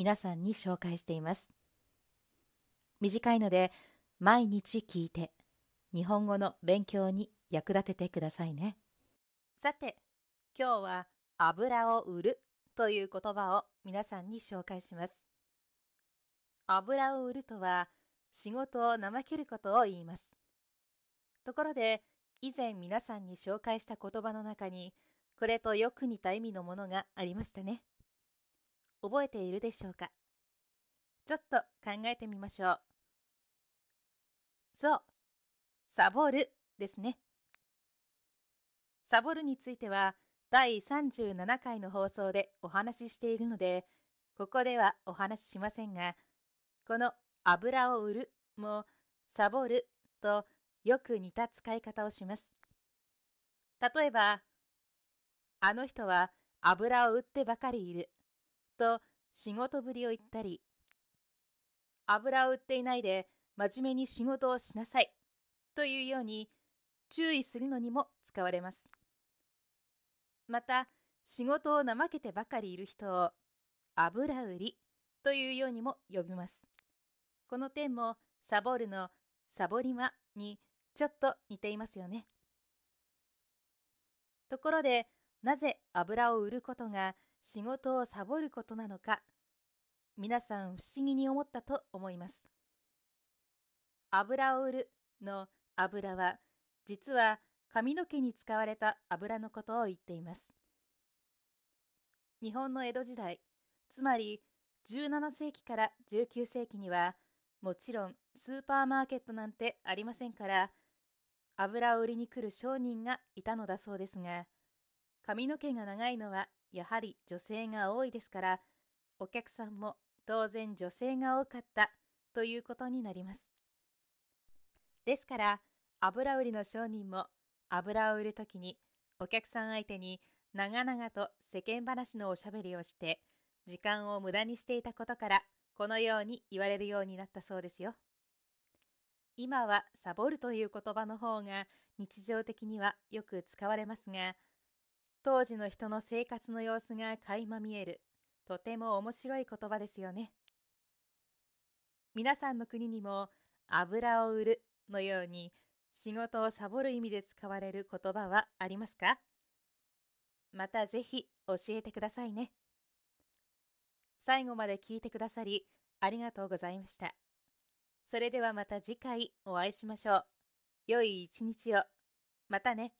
皆さんに紹介しています短いので毎日聞いて日本語の勉強に役立ててくださいねさて今日は油を売るという言葉を皆さんに紹介します油を売るとは仕事を怠けることを言いますところで以前皆さんに紹介した言葉の中にこれとよく似た意味のものがありましたね覚えているでしょうかちょっと考えてみましょう。そう、サボるですね。サボるについては第37回の放送でお話ししているので、ここではお話ししませんが、この油を売るもサボるとよく似た使い方をします。例えば、あの人は油を売ってばかりいると仕事ぶりを言ったり、油を売っていないで真面目に仕事をしなさいというように注意するのにも使われます。また、仕事を怠けてばかりいる人を油売りというようにも呼びます。この点もサボるのサボりまにちょっと似ていますよね。ところで、なぜ油を売ることが仕事をサボることなのか皆さん不思議に思ったと思います油を売るの油は実は髪の毛に使われた油のことを言っています日本の江戸時代つまり17世紀から19世紀にはもちろんスーパーマーケットなんてありませんから油を売りに来る商人がいたのだそうですが髪の毛が長いのはやはり女性が多いですからお客さんも当然女性が多かったということになりますですから油売りの商人も油を売る時にお客さん相手に長々と世間話のおしゃべりをして時間を無駄にしていたことからこのように言われるようになったそうですよ今はサボるという言葉の方が日常的にはよく使われますが当時の人の生活の様子が垣間見えるとても面白い言葉ですよね皆さんの国にも油を売るのように仕事をサボる意味で使われる言葉はありますかまたぜひ教えてくださいね最後まで聞いてくださりありがとうございましたそれではまた次回お会いしましょう良い一日をまたね